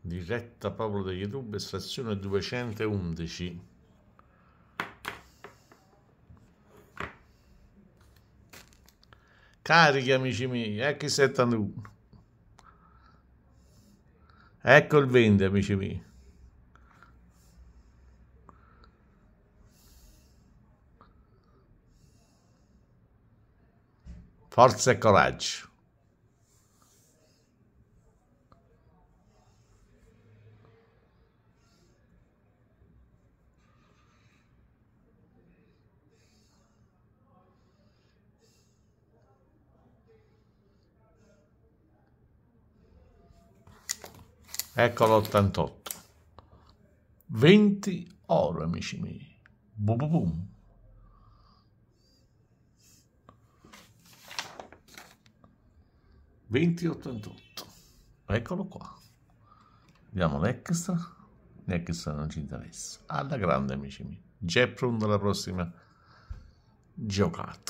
diretta Paolo degli Rubi, stazione 211. Carichi amici miei, X71. Eh, ecco il 20 amici miei. Forza e coraggio. Ecco l'88. 20 oro, amici miei. Bum bum bum. 88 eccolo qua vediamo l'extra l'extra non ci interessa alla grande amici miei Jeprun della prossima giocata